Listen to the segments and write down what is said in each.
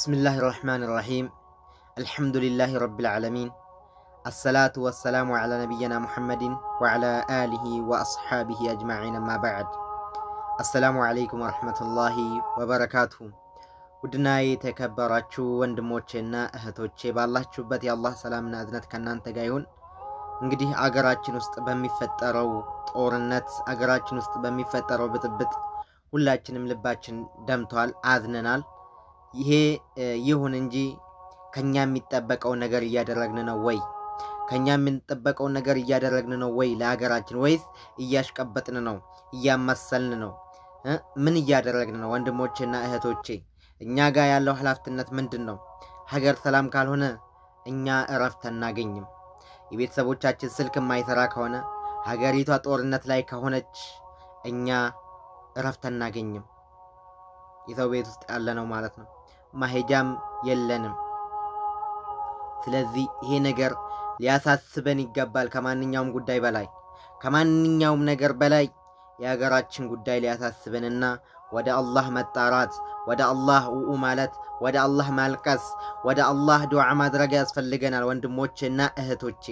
بسم الله الرحمن الرحيم الحمد لله رب العالمين الصلاة والسلام على نبينا محمد وعلى آله وأصحابه أجمعين ما بعد السلام عليكم ورحمة الله وبركاته ودناي ውድና የተከበራችሁ ወንድሞቼና እህቶቼ ባላችሁበት የአላህ ሰላምና እዝነት ከእናንተ ጋር ይሁን። እንግዲህ አገራችን ውስጥ በሚፈጠረው ጦርነት፣ አገራችን ውስጥ በሚፈጠረው ብጥብጥ ሁላችንም ልባችን ደምቷል፣ አዝነናል። ይሄ ይሁን እንጂ ከኛ የሚጠበቀው ነገር እያደረግን ነው ወይ? ከኛ የምንጠበቀው ነገር እያደረግን ነው ወይ ለሀገራችን? ወይስ እያሽቀበጥን ነው? እያመሰልን ነው? ምን እያደረግን ነው? ወንድሞቼና እህቶቼ እኛ ጋር ያለው ኃላፊነት ምንድን ነው? ሀገር ሰላም ካልሆነ እኛ እረፍት አናገኝም። የቤተሰቦቻችን ስልክ የማይሰራ ከሆነ ሀገሪቷ ጦርነት ላይ ከሆነች እኛ እረፍት አናገኝም። የሰው ቤት ውስጥ ያለ ነው ማለት ነው። ማሄጃም የለንም። ስለዚህ ይሄ ነገር ሊያሳስበን ይገባል። ከማንኛውም ጉዳይ በላይ ከማንኛውም ነገር በላይ የሀገራችን ጉዳይ ሊያሳስበንና ወደ አላህ መጣራት፣ ወደ አላህ ውኡ ማለት፣ ወደ አላህ ማልቀስ፣ ወደ አላህ ዱዓ ማድረግ ያስፈልገናል። ወንድሞቼና እህቶቼ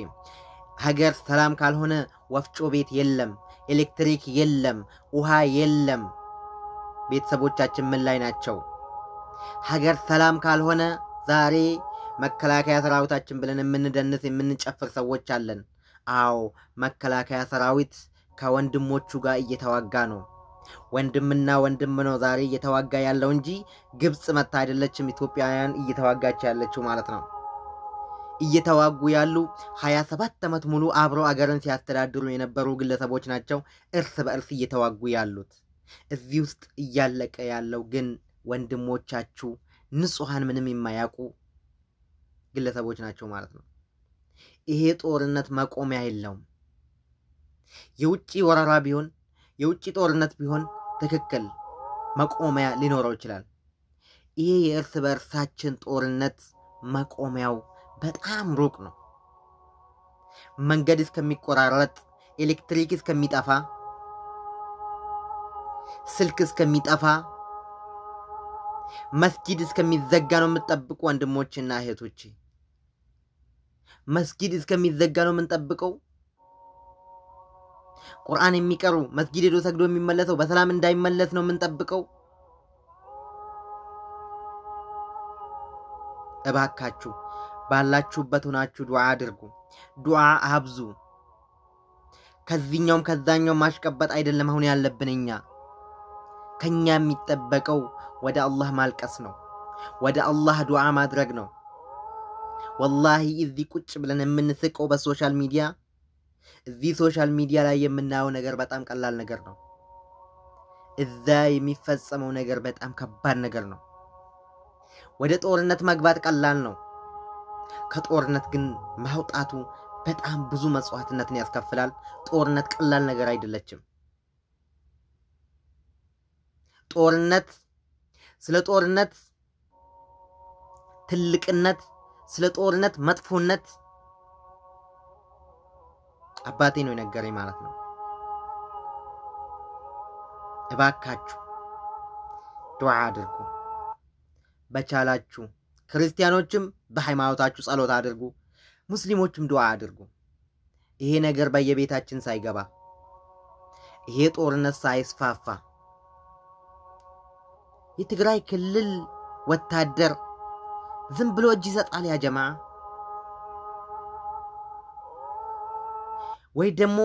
ሀገር ሰላም ካልሆነ ወፍጮ ቤት የለም፣ ኤሌክትሪክ የለም፣ ውሃ የለም። ቤተሰቦቻችን ምን ላይ ናቸው? ሀገር ሰላም ካልሆነ ዛሬ መከላከያ ሰራዊታችን ብለን የምንደንስ የምንጨፍር ሰዎች አለን። አዎ መከላከያ ሰራዊት ከወንድሞቹ ጋር እየተዋጋ ነው። ወንድምና ወንድም ነው ዛሬ እየተዋጋ ያለው እንጂ ግብፅ መታ አይደለችም ኢትዮጵያውያን እየተዋጋች ያለችው ማለት ነው። እየተዋጉ ያሉ 27 ዓመት ሙሉ አብረው አገርን ሲያስተዳድሩ የነበሩ ግለሰቦች ናቸው እርስ በእርስ እየተዋጉ ያሉት። እዚህ ውስጥ እያለቀ ያለው ግን ወንድሞቻችሁ ንጹሐን ምንም የማያውቁ ግለሰቦች ናቸው ማለት ነው። ይሄ ጦርነት መቆሚያ የለውም። የውጭ ወረራ ቢሆን የውጭ ጦርነት ቢሆን ትክክል መቆሚያ ሊኖረው ይችላል። ይሄ የእርስ በእርሳችን ጦርነት መቆሚያው በጣም ሩቅ ነው። መንገድ እስከሚቆራረጥ፣ ኤሌክትሪክ እስከሚጠፋ፣ ስልክ እስከሚጠፋ መስጊድ እስከሚዘጋ ነው የምትጠብቁ ወንድሞችና እህቶቼ። መስጊድ እስከሚዘጋ ነው የምንጠብቀው። ቁርአን የሚቀሩ መስጊድ ሄዶ ሰግዶ የሚመለሰው በሰላም እንዳይመለስ ነው የምንጠብቀው። እባካችሁ ባላችሁበት ሆናችሁ ዱዓ አድርጉ፣ ዱዓ አብዙ። ከዚህኛውም ከዛኛው ማሽቀበጥ አይደለም አሁን ያለብን እኛ ከኛ የሚጠበቀው ወደ አላህ ማልቀስ ነው። ወደ አላህ ዱዓ ማድረግ ነው። ወላሂ እዚህ ቁጭ ብለን የምንስቀው በሶሻል ሚዲያ እዚህ ሶሻል ሚዲያ ላይ የምናየው ነገር በጣም ቀላል ነገር ነው። እዛ የሚፈጸመው ነገር በጣም ከባድ ነገር ነው። ወደ ጦርነት መግባት ቀላል ነው። ከጦርነት ግን ማውጣቱ በጣም ብዙ መስዋዕትነትን ያስከፍላል። ጦርነት ቀላል ነገር አይደለችም። ጦርነት ስለ ጦርነት ትልቅነት፣ ስለ ጦርነት መጥፎነት አባቴ ነው የነገረኝ ማለት ነው። እባካችሁ ዱዓ አድርጉ በቻላችሁ። ክርስቲያኖችም በሃይማኖታችሁ ጸሎት አድርጉ፣ ሙስሊሞችም ዱዓ አድርጉ። ይሄ ነገር በየቤታችን ሳይገባ ይሄ ጦርነት ሳይስፋፋ የትግራይ ክልል ወታደር ዝም ብሎ እጅ ይሰጣል። ያ ጀማ ወይ ደግሞ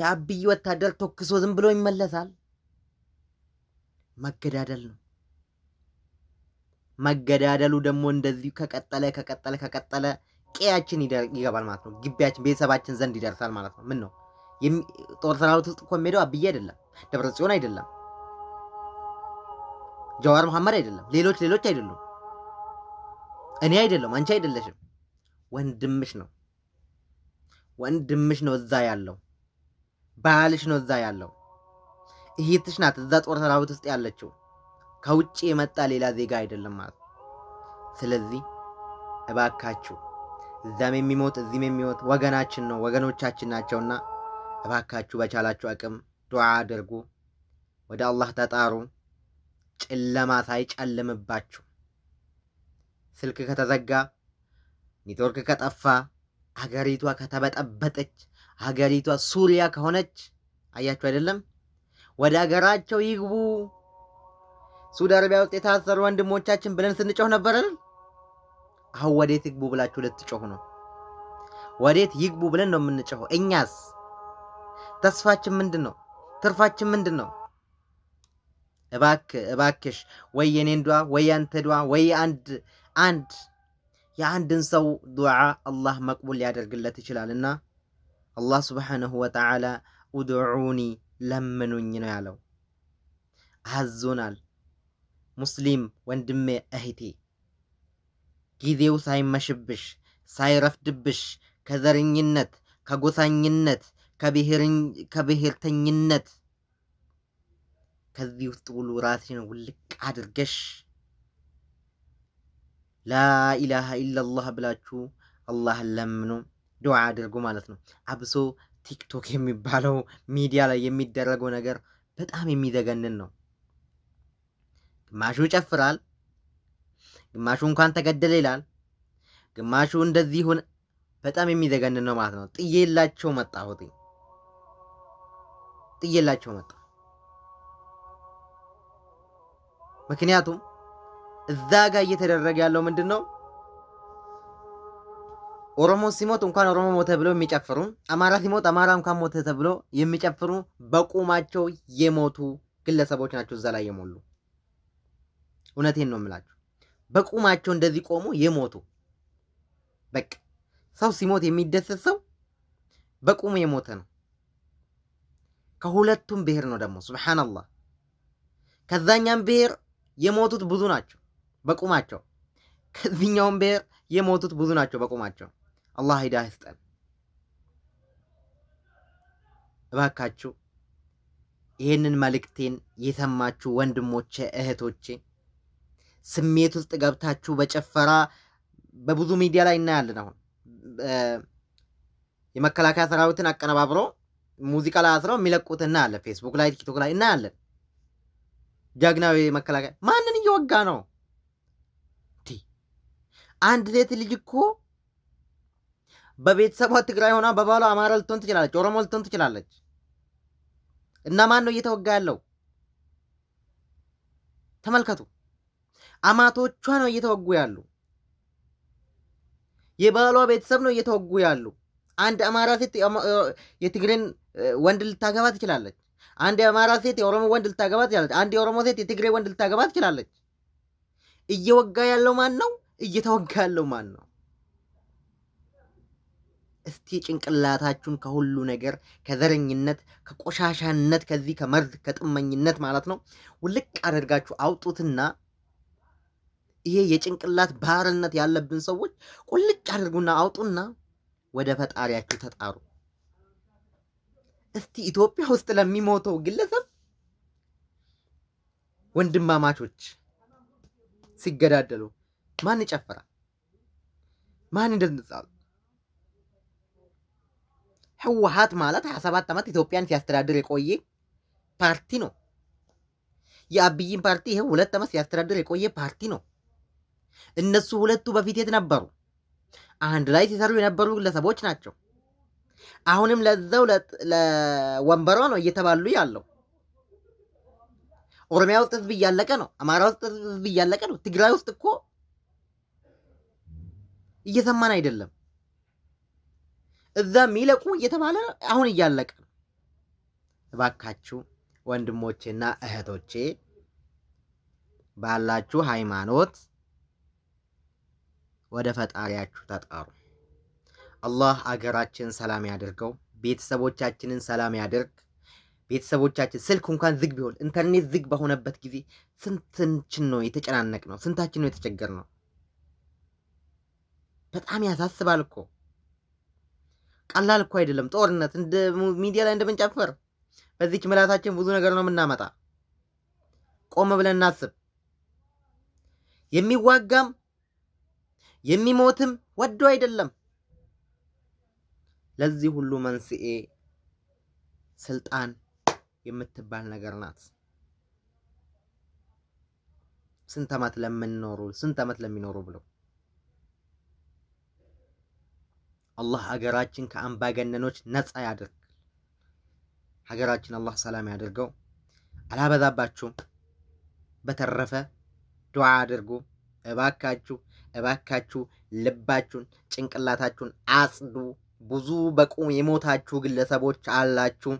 የአብይ ወታደር ተኩሶ ዝም ብሎ ይመለሳል። መገዳደል ነው። መገዳደሉ ደግሞ እንደዚሁ ከቀጠለ ከቀጠለ ከቀጠለ ቀያችን ይገባል ማለት ነው። ግቢያችን፣ ቤተሰባችን ዘንድ ይደርሳል ማለት ነው። ምን ነው ጦር ሰራዊት ውስጥ እኮ የሚሄደው አብዬ አይደለም፣ ደብረ ጽዮን አይደለም ጀዋር መሐመድ አይደለም፣ ሌሎች ሌሎች አይደሉም፣ እኔ አይደለም፣ አንቺ አይደለሽም። ወንድምሽ ነው፣ ወንድምሽ ነው እዛ ያለው፣ ባልሽ ነው እዛ ያለው፣ እህትሽ ናት እዛ ጦር ሰራዊት ውስጥ ያለችው። ከውጭ የመጣ ሌላ ዜጋ አይደለም ማለት ነው። ስለዚህ እባካችሁ እዛም የሚሞት እዚህም የሚሞት ወገናችን ነው ወገኖቻችን ናቸውና እባካችሁ በቻላችሁ አቅም ዱዓ አድርጉ፣ ወደ አላህ ተጣሩ። ጨለማ ሳይጨልምባችሁ ስልክ ከተዘጋ ኔትወርክ ከጠፋ አገሪቷ ከተበጠበጠች አገሪቷ ሱሪያ ከሆነች አያችሁ አይደለም ወደ አገራቸው ይግቡ። ሳውዲ አረቢያ ውስጥ የታሰሩ ወንድሞቻችን ብለን ስንጮህ ነበር አይደል? አሁን ወዴት ይግቡ ብላችሁ ልትጮሁ ነው? ወዴት ይግቡ ብለን ነው የምንጮኸው። እኛስ ተስፋችን ምንድን ነው? ትርፋችን ምንድን ነው? እባክ እባክሽ ወይ የኔን ዱዓ ወይ ያንተ ዱዓ ወይ አንድ አንድ የአንድን ሰው ዱዓ አላህ መቅቡል ሊያደርግለት ይችላልና አላህ ስብሓነሁ ወተዓላ ኡድዑኒ ለምኑኝ ነው ያለው። አዞናል። ሙስሊም ወንድሜ እህቴ፣ ጊዜው ሳይመሽብሽ ሳይረፍድብሽ ከዘረኝነት፣ ከጎሳኝነት፣ ከብሔርተኝነት ከዚህ ውስጥ ሁሉ ራስሽን ውልቅ አድርገሽ ላኢላሃ ኢላላህ ብላችሁ አላህን ለምኑ፣ ዱዓ አድርጉ ማለት ነው። አብሶ ቲክቶክ የሚባለው ሚዲያ ላይ የሚደረገው ነገር በጣም የሚዘገንን ነው። ግማሹ ይጨፍራል፣ ግማሹ እንኳን ተገደለ ይላል፣ ግማሹ እንደዚህ ሆነ። በጣም የሚዘገንን ነው ማለት ነው። ጥዬላቸው መጣሁ፣ ጥዬላቸው መጣ ምክንያቱም እዛ ጋር እየተደረገ ያለው ምንድን ነው? ኦሮሞ ሲሞት እንኳን ኦሮሞ ሞተ ብለው የሚጨፍሩ፣ አማራ ሲሞት አማራ እንኳን ሞተ ተብሎ የሚጨፍሩ በቁማቸው የሞቱ ግለሰቦች ናቸው እዛ ላይ የሞሉ። እውነቴን ነው የምላችሁ፣ በቁማቸው እንደዚህ ቆሞ የሞቱ በቃ ሰው ሲሞት የሚደሰት ሰው በቁሙ የሞተ ነው። ከሁለቱም ብሔር ነው ደግሞ ሱብሓነላህ ከዛኛም ብሔር የሞቱት ብዙ ናቸው በቁማቸው። ከዚህኛውም ብሔር የሞቱት ብዙ ናቸው በቁማቸው። አላህ ሂዳያ ይስጠን። እባካችሁ ይህንን መልእክቴን የሰማችሁ ወንድሞቼ እህቶቼ፣ ስሜት ውስጥ ገብታችሁ በጭፈራ በብዙ ሚዲያ ላይ እናያለን። አሁን የመከላከያ ሰራዊትን አቀነባብሮ ሙዚቃ ላይ አስረው የሚለቁት እናያለን። ፌስቡክ ላይ፣ ቲክቶክ ላይ እናያለን። ጀግናዊ መከላከያ ማንን እየወጋ ነው? አንድ ሴት ልጅ እኮ በቤተሰቧ ትግራይ ሆና በባሏ አማራ ልትሆን ትችላለች፣ ኦሮሞ ልትሆን ትችላለች። እና ማን ነው እየተወጋ ያለው? ተመልከቱ። አማቶቿ ነው እየተወጉ ያሉ። የባሏ ቤተሰብ ነው እየተወጉ ያሉ። አንድ አማራ ሴት የትግሬን ወንድ ልታገባ ትችላለች። አንድ የአማራ ሴት የኦሮሞ ወንድ ልታገባ ትችላለች። አንድ የኦሮሞ ሴት የትግሬ ወንድ ልታገባ ትችላለች። እየወጋ ያለው ማን ነው? እየተወጋ ያለው ማን ነው? እስቲ ጭንቅላታችሁን ከሁሉ ነገር ከዘረኝነት፣ ከቆሻሻነት፣ ከዚህ ከመርዝ ከጥመኝነት ማለት ነው ውልቅ አደርጋችሁ አውጡትና ይሄ የጭንቅላት ባርነት ያለብን ሰዎች ቁልጭ አድርጉና አውጡና ወደ ፈጣሪያችሁ ተጣሩ። እስቲ ኢትዮጵያ ውስጥ ለሚሞተው ግለሰብ ወንድማማቾች ሲገዳደሉ ማን ይጨፍራል? ማን ይደንሳል? ህወሓት ማለት 27 ዓመት ኢትዮጵያን ሲያስተዳድር የቆየ ፓርቲ ነው። የአብይን ፓርቲ ይሄ ሁለት ዓመት ሲያስተዳድር የቆየ ፓርቲ ነው። እነሱ ሁለቱ በፊት የት ነበሩ? አንድ ላይ ሲሰሩ የነበሩ ግለሰቦች ናቸው። አሁንም ለዛው ለወንበሯ ነው እየተባሉ ያለው። ኦሮሚያ ውስጥ ህዝብ እያለቀ ነው። አማራ ውስጥ ህዝብ እያለቀ ነው። ትግራይ ውስጥ እኮ እየሰማን አይደለም። እዛ የሚለቁ እየተባለ አሁን እያለቀ ነው። እባካችሁ ወንድሞቼና እህቶቼ ባላችሁ ሃይማኖት ወደ ፈጣሪያችሁ ተጣሩ። አላህ አገራችን ሰላም ያደርገው፣ ቤተሰቦቻችንን ሰላም ያደርግ። ቤተሰቦቻችን ስልክ እንኳን ዝግ ቢሆን ኢንተርኔት ዝግ በሆነበት ጊዜ ስንታችን ነው የተጨናነቅ ነው፣ ስንታችን ነው የተቸገር ነው። በጣም ያሳስባል እኮ ቀላል እኮ አይደለም ጦርነት። እንደ ሚዲያ ላይ እንደምንጨፍር በዚች ምላሳችን ብዙ ነገር ነው የምናመጣ። ቆም ብለን እናስብ። የሚዋጋም የሚሞትም ወዶ አይደለም ለዚህ ሁሉ መንስኤ ስልጣን የምትባል ነገር ናት። ስንት ዓመት ለምንኖሩ ስንት ዓመት ለሚኖሩ ብለው አላህ ሀገራችን ከአምባገነኖች ነፃ ያድርግ። ሀገራችን አላህ ሰላም ያድርገው። አላበዛባችሁ በተረፈ ዱዓ አድርጉ እባካችሁ እባካችሁ ልባችሁን ጭንቅላታችሁን አጽዱ። ብዙ በቁም የሞታችሁ ግለሰቦች አላችሁ።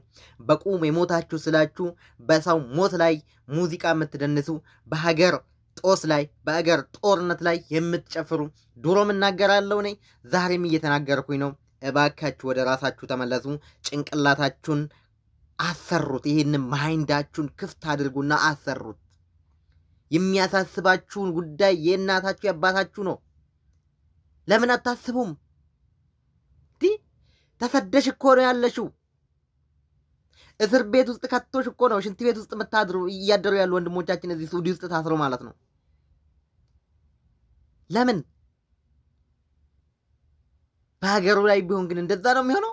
በቁም የሞታችሁ ስላችሁ በሰው ሞት ላይ ሙዚቃ የምትደንሱ፣ በሀገር ጦስ ላይ በአገር ጦርነት ላይ የምትጨፍሩ፣ ድሮም እናገራለሁ እኔ ዛሬም እየተናገርኩኝ ነው። እባካችሁ ወደ ራሳችሁ ተመለሱ። ጭንቅላታችሁን አሰሩት። ይህን ማይንዳችሁን ክፍት አድርጉና አሰሩት። የሚያሳስባችሁን ጉዳይ የእናታችሁ የአባታችሁ ነው። ለምን አታስቡም? ተፈደሽ እኮ ነው ያለሽው። እስር ቤት ውስጥ ከቶሽ እኮ ነው ሽንት ቤት ውስጥ የምታድሩ እያደሩ ያሉ ወንድሞቻችን እዚህ ሱዲ ውስጥ ታስሮ ማለት ነው። ለምን በሀገሩ ላይ ቢሆን ግን እንደዛ ነው የሚሆነው።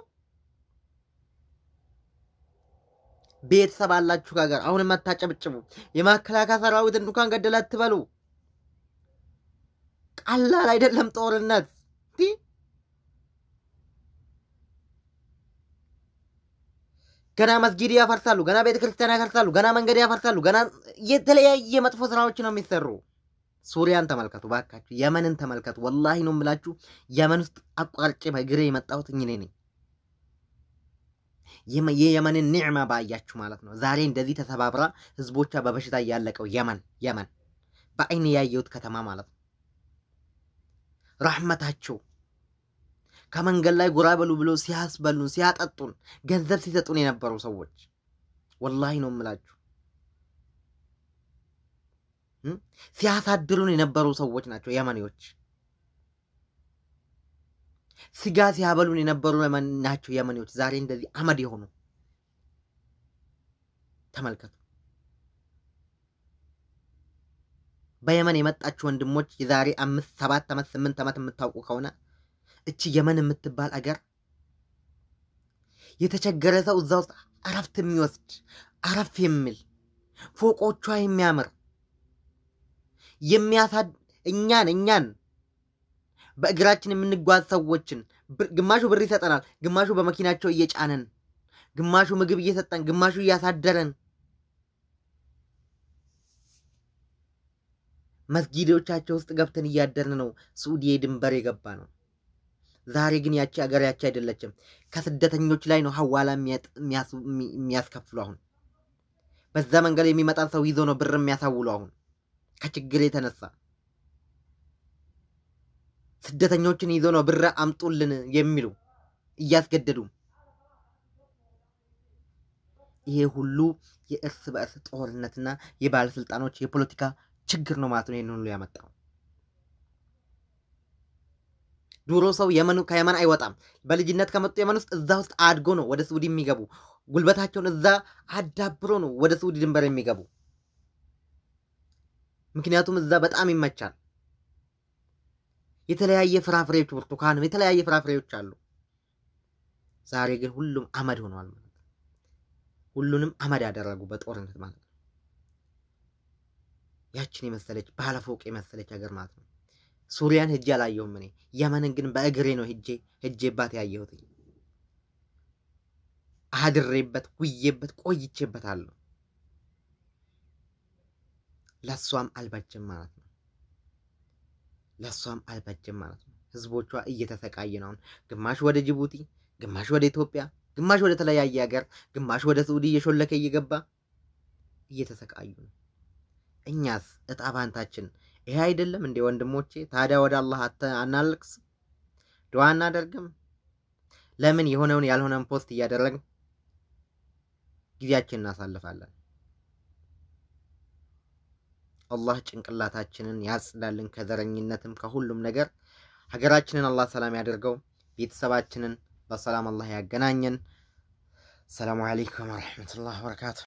ቤተሰብ አላችሁ ከሀገር አሁን የማታጨብጭቡ የመከላከያ ሰራዊት እንኳን ገደል አትበሉ። ቀላል አይደለም ጦርነት። ገና መስጊድ ያፈርሳሉ፣ ገና ቤተክርስቲያን ያፈርሳሉ፣ ገና መንገድ ያፈርሳሉ፣ ገና የተለያየ መጥፎ ስራዎች ነው የሚሰሩ። ሱሪያን ተመልከቱ ባካችሁ፣ የመንን ተመልከቱ። ወላሂ ነው የምላችሁ፣ የመን ውስጥ አቋርጬ በእግሬ የመጣሁት እኝኔ ነኝ። የየመንን ኒዕማ ባያችሁ ማለት ነው። ዛሬ እንደዚህ ተሰባብራ ህዝቦቿ በበሽታ እያለቀው የመን የመን በአይን ያየሁት ከተማ ማለት ነው። ራህመታቸው ከመንገድ ላይ ጎራ በሉ ብሎ ሲያስበሉን፣ ሲያጠጡን፣ ገንዘብ ሲሰጡን የነበሩ ሰዎች ወላሂ ነው የምላችሁ ሲያሳድሩን የነበሩ ሰዎች ናቸው የመኔዎች። ስጋ ሲያበሉን የነበሩ ናቸው የመኔዎች። ዛሬ እንደዚህ አመድ የሆኑ ተመልከቱ። በየመን የመጣችሁ ወንድሞች የዛሬ አምስት ሰባት ዓመት ስምንት ዓመት የምታውቁ ከሆነ እቺ የመን የምትባል አገር የተቸገረ ሰው እዛ ውስጥ አረፍት የሚወስድ አረፍ የሚል ፎቆቿ የሚያምር የሚያሳድ እኛን እኛን በእግራችን የምንጓዝ ሰዎችን ግማሹ ብር ይሰጠናል፣ ግማሹ በመኪናቸው እየጫነን፣ ግማሹ ምግብ እየሰጠን፣ ግማሹ እያሳደረን መስጊዶቻቸው ውስጥ ገብተን እያደርን ነው። ሱዲ ድንበር የገባ ነው። ዛሬ ግን ያቺ አገር ያቺ አይደለችም። ከስደተኞች ላይ ነው ሀዋላ የሚያስከፍሉ። አሁን በዛ መንገድ የሚመጣ ሰው ይዞ ነው ብር የሚያሳውሉ። አሁን ከችግር የተነሳ ስደተኞችን ይዞ ነው ብር አምጡልን የሚሉ እያስገደዱ። ይሄ ሁሉ የእርስ በእርስ ጦርነትና የባለስልጣኖች የፖለቲካ ችግር ነው ማለት ነው። ይህን ሁሉ ያመጣው ድሮ ሰው ከየመን አይወጣም። በልጅነት ከመጡ የመን ውስጥ እዛ ውስጥ አድጎ ነው ወደ ስዑዲ የሚገቡ። ጉልበታቸውን እዛ አዳብሮ ነው ወደ ስዑዲ ድንበር የሚገቡ። ምክንያቱም እዛ በጣም ይመቻል። የተለያየ ፍራፍሬዎች፣ ብርቱካንም የተለያየ ፍራፍሬዎች አሉ። ዛሬ ግን ሁሉም አመድ ሆኗል ማለት ነው። ሁሉንም አመድ ያደረጉ በጦርነት ማለት ነው። ያችን የመሰለች ባለፎቅ የመሰለች ሀገር ማለት ነው። ሱሪያን ሄጄ አላየሁም። እኔ የመንን ግን በእግሬ ነው ሄጄ ሄጄባት ያየሁት አድሬበት ውዬበት ቆይቼበታለሁ። ለሷም አልበጀም ማለት ነው። ለእሷም አልበጀም ማለት ነው። ህዝቦቿ እየተሰቃየ ነው። ግማሽ ወደ ጅቡቲ፣ ግማሽ ወደ ኢትዮጵያ፣ ግማሽ ወደ ተለያየ ሀገር፣ ግማሽ ወደ ሳዑዲ እየሾለከ እየገባ እየተሰቃዩ ነው። እኛስ እጣ ይሄ አይደለም እንዴ ወንድሞቼ? ታዲያ ወደ አላህ አናልቅስ? ድዋ አናደርግም? ለምን የሆነውን ያልሆነን ፖስት እያደረግ ጊዜያችን እናሳልፋለን? አላህ ጭንቅላታችንን ያጽዳልን ከዘረኝነትም ከሁሉም ነገር። ሀገራችንን አላህ ሰላም ያደርገው። ቤተሰባችንን በሰላም አላህ ያገናኘን። ሰላሙ አለይኩም ወረሕመቱላህ ወበረካቱ።